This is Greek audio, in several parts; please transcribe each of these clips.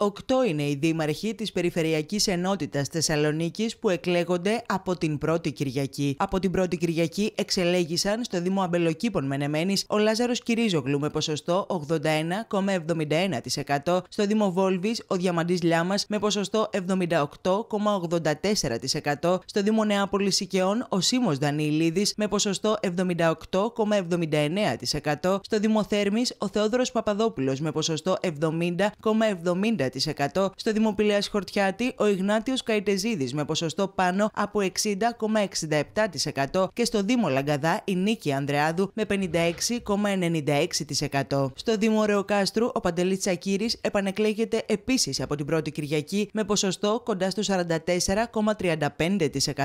Οκτώ είναι οι δήμαρχοι της Περιφερειακής Ενότητας Θεσσαλονίκης που εκλέγονται από την πρώτη Κυριακή. Από την πρώτη Κυριακή εξελέγησαν στο Δήμο Αμπελοκήπων Μενεμένης ο Λάζαρος Κυρίζογλου με ποσοστό 81,71%, στο Δήμο Βόλβης ο Διαμαντής Λιάμας με ποσοστό 78,84%, στο Δήμο Νεάπολης Οικαιών ο Σίμος Δανιλίδης με ποσοστό 78,79%, στο Δήμο Θέρμης ο Θεόδωρος Παπαδόπουλος με ποσοστό 70,70%, στο Δημοπηλέα Χορτιάτη, ο Ιγνάτιος Καϊτεζίδης με ποσοστό πάνω από 60,67% και στο Δήμο Λαγκαδά η Νίκη Ανδρεάδου με 56,96%. Στο Δήμο Ρεοκάστρου, ο Παντελής Τσακύρης επανεκλέγεται επίσης από την πρώτη Κυριακή με ποσοστό κοντά στο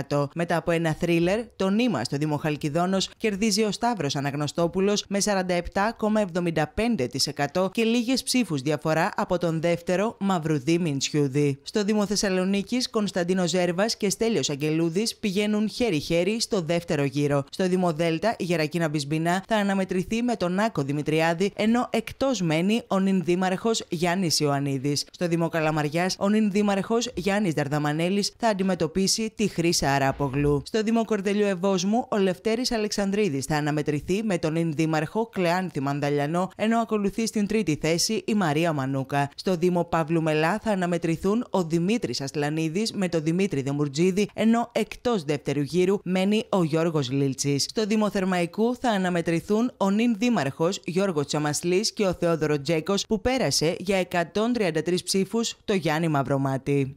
44,35%. Μετά από ένα θρίλερ, το νήμα στο Δήμο Χαλκιδόνος κερδίζει ο Σταύρος Αναγνωστόπουλος με 47,75% και λίγες ψήφους διαφορά από τον δεύτερο, Μαυρουδί Μιντσιούδη. Στο Δήμο Θεσσαλονίκης, Κωνσταντίνος Ζέρβας και Στέλιος Αγγελούδης πηγαίνουν χέρι-χέρι στο δεύτερο γύρο. Στο Δήμο Δέλτα, η Γερακίνα Μπισμπινά θα αναμετρηθεί με τον Άκο Δημητριάδη, ενώ εκτός μένει ο νυν δήμαρχος Γιάννης Ιωαννίδης. Στο Δήμο Καλαμαριάς, ο νυν δήμαρχος Γιάννης Δαρδαμανέλης θα αντιμετωπίσει τη Χρήσα Αράπογλου. Στο Δήμο Κορδελιού Ευόσμου, ο Λευτέρης Αλεξανδρίδης θα αναμετρηθεί με τον νυν δήμαρχο Κλεάνθη Μανταλιανό, ενώ ακολουθεί στην τρίτη θέση η Μαρία Μανούκα. Στο Δήμο Παύλου Μελά θα αναμετρηθούν ο Δημήτρης Ασλανίδης με τον Δημήτρη Δεμουρτζίδη, ενώ εκτός δεύτερου γύρου μένει ο Γιώργος Λίλτσης. Στο Δημοθερμαϊκού θα αναμετρηθούν ο νυν δήμαρχος Γιώργος Τσαμασλής και ο Θεόδωρος Τζέκο που πέρασε για 133 ψήφους το Γιάννη Μαυρομάτι.